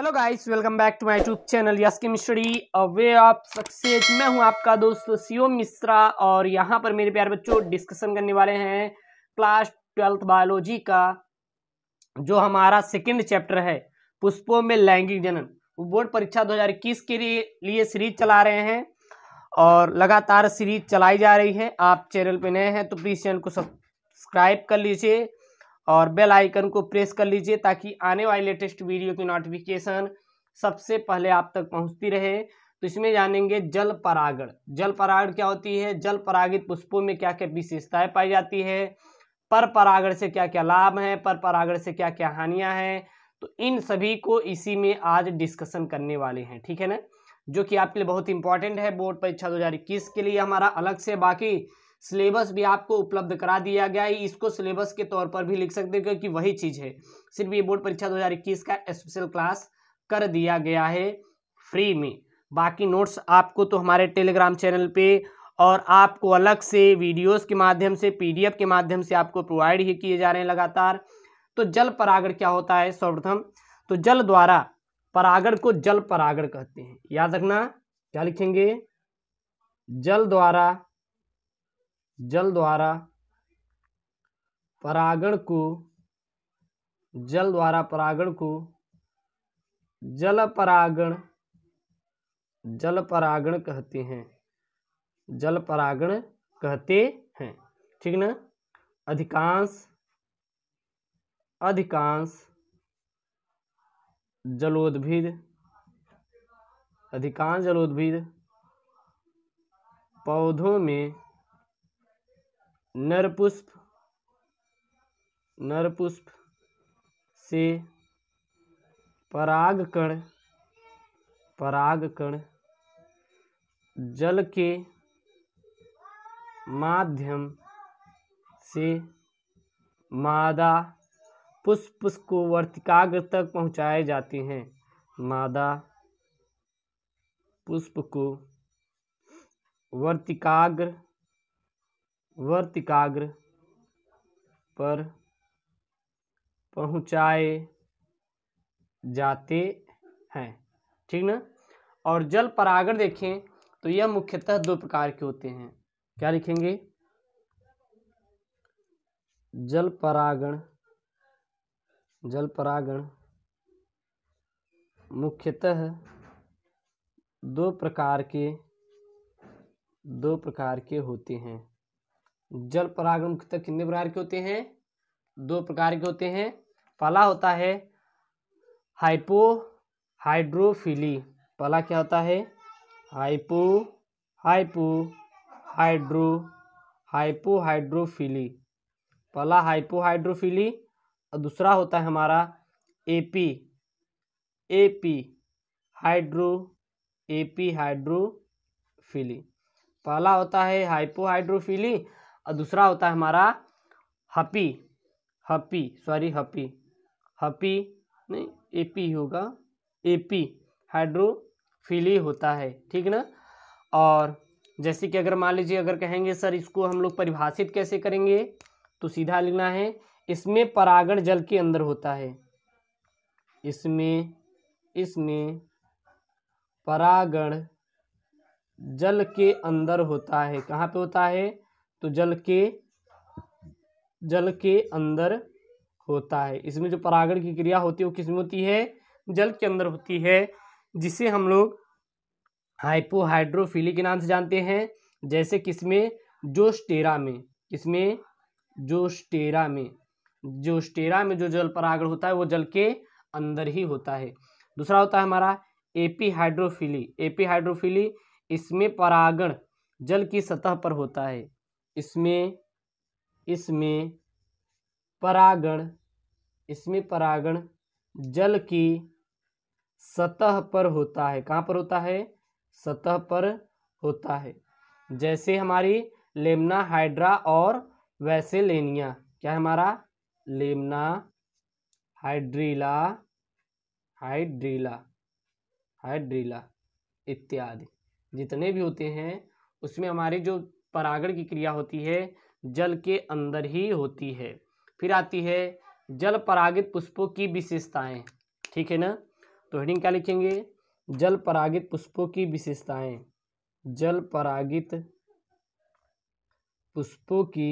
hello guys welcome back to my YouTube channel yes chemistry way of success मैं हूं आपका दोस्त CO Mishra और यहां पर मेरे प्यार बच्चों डिस्कशन करने वाले हैं क्लास ट्वेल्थ बायोलॉजी का जो हमारा सेकंड चैप्टर है पुष्पों में लैंगिक जनन बोर्ड परीक्षा 2021 के लिए लिए सीरीज चला रहे हैं और लगातार सीरीज चलाई जा रही है आप चैनल पर नए हैं तो प्लीज़ चैनल को सब्सक्राइब कर लीजिए और बेल आइकन को प्रेस कर लीजिए ताकि आने वाली लेटेस्ट वीडियो की नोटिफिकेशन सबसे पहले आप तक पहुंचती रहे तो इसमें जानेंगे जल परागण जल परागण क्या होती है जल परागित पुष्पों में क्या क्या विशेषताएं पाई जाती है पर परागण से क्या क्या लाभ हैं पर परागण से क्या क्या हानियां हैं तो इन सभी को इसी में आज डिस्कशन करने वाले हैं ठीक है ना जो कि आपके लिए बहुत इंपॉर्टेंट है बोर्ड परीक्षा दो के लिए हमारा अलग से बाकी सिलेबस भी आपको उपलब्ध करा दिया गया है इसको सिलेबस के तौर पर भी लिख सकते हैं क्योंकि वही चीज़ है सिर्फ ये बोर्ड परीक्षा 2021 का स्पेशल क्लास कर दिया गया है फ्री में बाकी नोट्स आपको तो हमारे टेलीग्राम चैनल पे और आपको अलग से वीडियोस के माध्यम से पीडीएफ के माध्यम से आपको प्रोवाइड ही किए जा रहे हैं लगातार तो जल परागण क्या होता है सर्वप्रथम तो जल द्वारा परागण को जल परागण कहते हैं याद रखना क्या लिखेंगे जल द्वारा जल द्वारा परागण को जल द्वारा परागण को जल परागण जल परागण कहते हैं जल परागण कहते हैं ठीक ना अधिकांश अधिकांश जलोद्भिद अधिकांश जलोद्भिद पौधों में नरपुष्प नरपुष्प से परागकण परागकण जल के माध्यम से मादा पुष्प को वर्तिकाग्र तक पहुंचाए जाते हैं मादा पुष्प को वर्तिकाग्र वर्तिकाग्र पर पहुंचाए जाते हैं ठीक ना और जल परागण देखें तो यह मुख्यतः दो प्रकार के होते हैं क्या लिखेंगे जल परागण जल परागण मुख्यतः दो प्रकार के दो प्रकार के होते हैं जल परागण तक कितने प्रकार के होते हैं दो प्रकार के होते हैं पहला होता है हाइपो हाइड्रोफिली पहला क्या होता है hypo hypo hydro hypohydrophily पहला हाइपो हाइड्रोफिली और दूसरा होता है हमारा epi epi hydro epihydrophily पहला होता है हाइपो हाइड्रोफिली और दूसरा होता है हमारा हपी हपी सॉरी हपी हपी नहीं ए पी होगा ए पी हाइड्रोफिली होता है ठीक ना और जैसे कि अगर मान लीजिए अगर कहेंगे सर इसको हम लोग परिभाषित कैसे करेंगे तो सीधा लिखना है इसमें परागण जल के अंदर होता है इसमें इसमें परागण जल के अंदर होता है कहाँ पे होता है तो जल के जल के अंदर होता है इसमें जो परागण की क्रिया होती है वो किसमें होती है जल के अंदर होती है जिसे हम लोग हाइपोहाइड्रोफिली के नाम से जानते हैं जैसे किसमें जोस्टेरा में किसमें जोस्टेरा में जोस्टेरा में जो जल परागण होता है वो जल के अंदर ही होता है दूसरा होता है हमारा एपी हाइड्रोफिली एपी हाइड्रोफिली इसमें परागण जल की सतह पर होता है इसमें इसमें परागण इसमें परागण जल की सतह पर होता है कहाँ पर होता है सतह पर होता है जैसे हमारी लेमना हाइड्रा और वैसे लेनिया क्या है हमारा लेमना हाइड्रीला हाइड्रीला हाइड्रीला इत्यादि जितने भी होते हैं उसमें हमारी जो परागण की क्रिया होती है जल के अंदर ही होती है फिर आती है जल परागित पुष्पों की विशेषताएं ठीक है ना तो हेडिंग क्या लिखेंगे जल परागित पुष्पों की विशेषताएं जल परागित पुष्पों की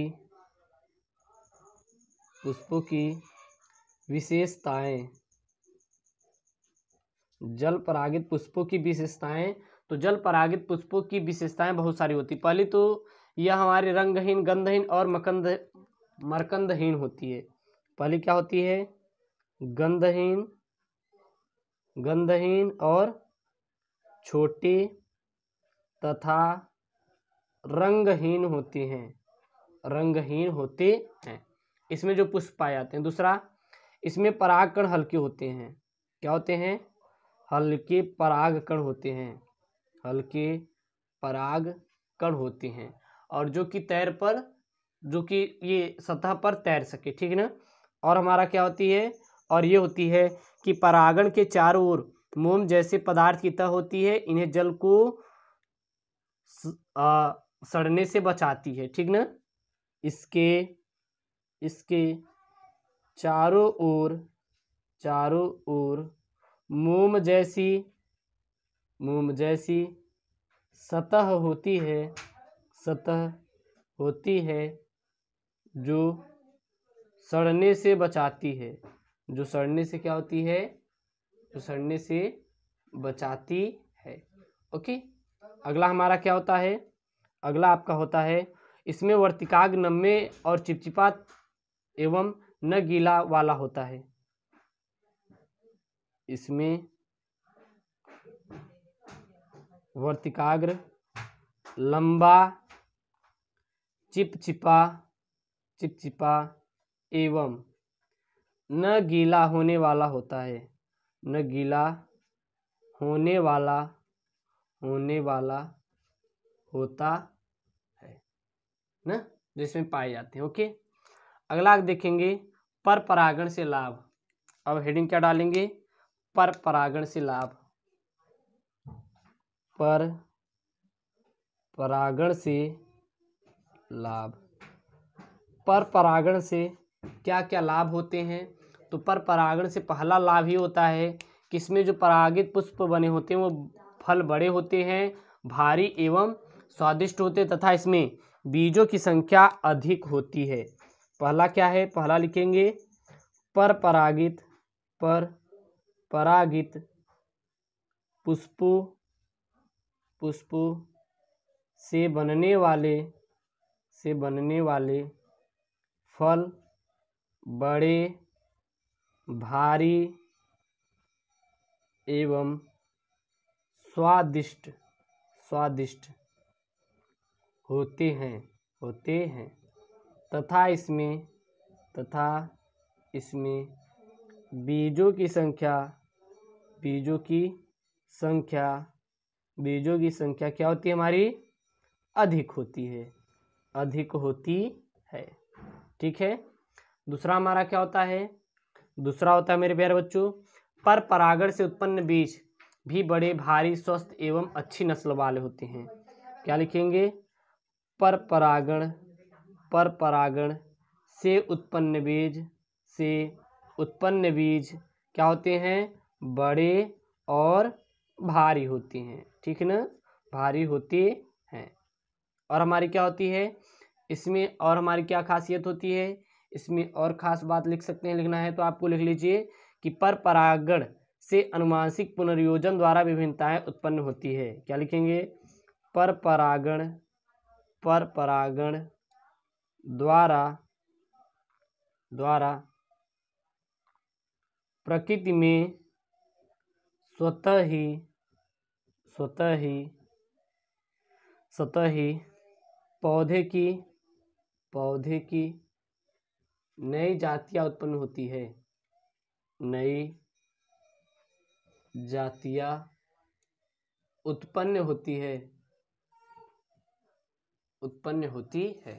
पुष्पों की विशेषताएं जल परागित पुष्पों की विशेषताएं तो जल परागित पुष्पों की विशेषताएं बहुत सारी होती पहली तो यह हमारे रंगहीन गंधहीन और मकंद मरकंदहीन होती है पहली क्या होती है गंधहीन गंधहीन और छोटी तथा रंगहीन होती हैं रंगहीन होते हैं इसमें जो पुष्प पाए जाते हैं दूसरा इसमें परागकण हल्के होते हैं क्या होते हैं हल्के परागकण होते हैं हल्के पराग कण होते हैं और जो कि तैर पर जो कि ये सतह पर तैर सके ठीक है ना और हमारा क्या होती है और ये होती है कि परागण के चारों ओर मोम जैसे पदार्थ की तह होती है इन्हें जल को आ, सड़ने से बचाती है ठीक ना इसके इसके चारों ओर चारों ओर मोम जैसी मोम जैसी सतह होती है सतह होती है जो सड़ने से बचाती है जो सड़ने से क्या होती है जो सड़ने से बचाती है ओके अगला हमारा क्या होता है अगला आपका होता है इसमें वर्तिकाग नम्य और चिपचिपा एवं न गीला वाला होता है इसमें वर्तिकाग्र लंबा चिपचिपा चिपचिपा एवं न गीला होने वाला होता है न गीला होने वाला होने वाला होता है न जिसमें पाए जाते हैं ओके अगला देखेंगे पर परागण से लाभ अब हेडिंग क्या डालेंगे पर परागण से लाभ पर परागण से लाभ पर परागण से क्या क्या लाभ होते हैं तो पर परागण से पहला लाभ ही होता है कि इसमें जो परागित पुष्प बने होते हैं वो फल बड़े होते हैं भारी एवं स्वादिष्ट होते तथा इसमें बीजों की संख्या अधिक होती है पहला क्या है पहला लिखेंगे पर परागित पर परागित पुष्पों पुष्पों से बनने वाले से बनने वाले फल बड़े भारी एवं स्वादिष्ट स्वादिष्ट होते हैं होते हैं तथा इसमें तथा इसमें बीजों की संख्या बीजों की संख्या बीजों की संख्या क्या होती है हमारी अधिक होती है अधिक होती है ठीक है दूसरा हमारा क्या होता है दूसरा होता है मेरे प्यारे बच्चों पर परागण से उत्पन्न बीज भी बड़े भारी स्वस्थ एवं अच्छी नस्ल वाले होते हैं क्या लिखेंगे पर परागण पर परागण से उत्पन्न बीज से उत्पन्न बीज क्या होते हैं बड़े और भारी होते हैं ठीक है ना भारी होते हैं और हमारी क्या होती है इसमें और हमारी क्या खासियत होती है इसमें और ख़ास बात लिख सकते हैं लिखना है तो आपको लिख लीजिए कि पर परागण से अनुवांशिक पुनर्योजन द्वारा विभिन्नताएं उत्पन्न होती है क्या लिखेंगे पर परागण पर परागण द्वारा द्वारा प्रकृति में स्वतः ही स्वतः ही स्वतः ही पौधे की पौधे की नई जातियाँ उत्पन्न होती है नई जातियाँ उत्पन्न होती है उत्पन्न होती है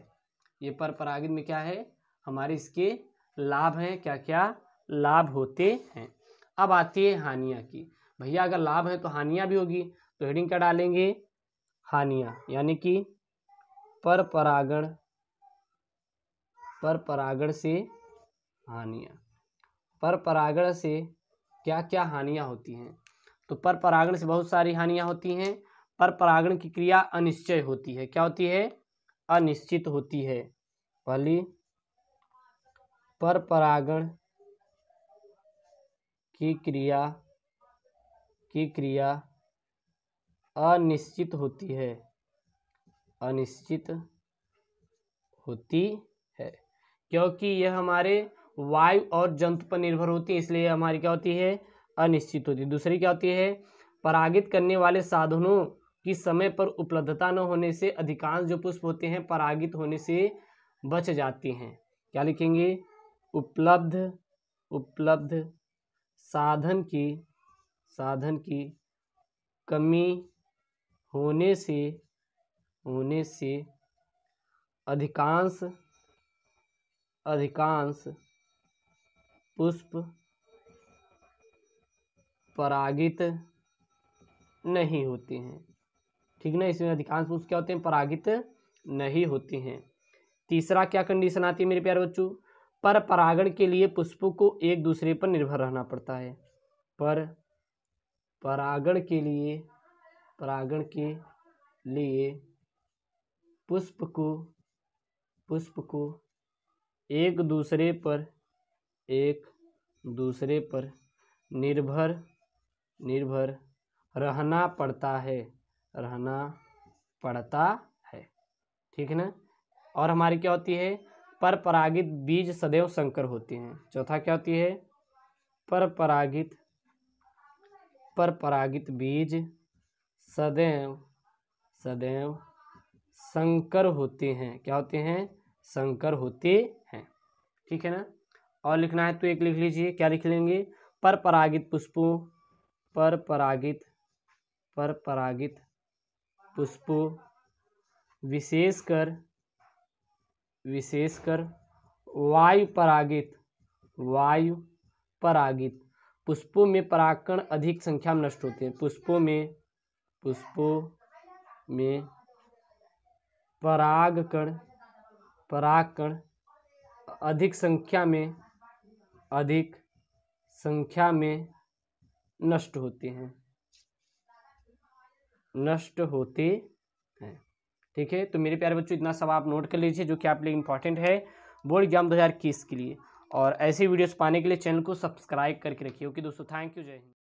ये पर परागण में क्या है हमारे इसके लाभ हैं क्या क्या लाभ होते हैं अब आती है हानिया की भैया अगर लाभ है तो हानिया भी होगी तो हेडिंग क्या डालेंगे हानिया यानी कि पर परागण पर परागण से हानिया पर परागण से क्या क्या हानियाँ होती हैं तो पर परागण से बहुत सारी हानियाँ होती हैं पर परागण की क्रिया अनिश्चय होती है क्या होती है अनिश्चित होती है पहली पर परागण की क्रिया की क्रिया अनिश्चित होती है अनिश्चित होती है क्योंकि यह हमारे वायु और जंतु पर निर्भर होती है इसलिए हमारी क्या होती है अनिश्चित होती है दूसरी क्या होती है परागित करने वाले साधनों की समय पर उपलब्धता न होने से अधिकांश जो पुष्प होते हैं परागित होने से बच जाती हैं क्या लिखेंगे उपलब्ध उपलब्ध साधन की साधन की कमी होने से होने से अधिकांश अधिकांश पुष्प परागित नहीं होते हैं ठीक ना इसमें अधिकांश पुष्प क्या होते हैं परागित नहीं होते हैं तीसरा क्या कंडीशन आती है मेरे प्यारे बच्चों पर परागण के लिए पुष्पों को एक दूसरे पर निर्भर रहना पड़ता है पर परागण के लिए परागण के लिए पुष्प को पुष्प को एक दूसरे पर एक दूसरे पर निर्भर निर्भर रहना पड़ता है रहना पड़ता है ठीक है ना और हमारी क्या होती है पर परागित बीज सदैव संकर होते हैं चौथा क्या होती है पर परागित पर परागित बीज सदैव सदैव संकर होते हैं क्या होते हैं संकर होते हैं ठीक है ना और लिखना है तो एक लिख लीजिए क्या लिख लेंगे पर परागित पुष्पों पर परागित पर परागित पुष्पों विशेषकर विशेषकर वायु परागित वायु परागित पुष्पों में परागकण अधिक संख्या में नष्ट होते हैं पुष्पों में पुष्पों में परागकण परागकण अधिक संख्या में अधिक संख्या में नष्ट होते हैं नष्ट होते हैं ठीक है तो मेरे प्यारे बच्चों इतना सब आप नोट कर लीजिए जो कि आपके लिए इंपॉर्टेंट है बोर्ड एग्जाम दो हज़ार इक्कीस के लिए और ऐसे वीडियोस पाने के लिए चैनल को सब्सक्राइब करके रखिए ओके दोस्तों थैंक यू जय हिंद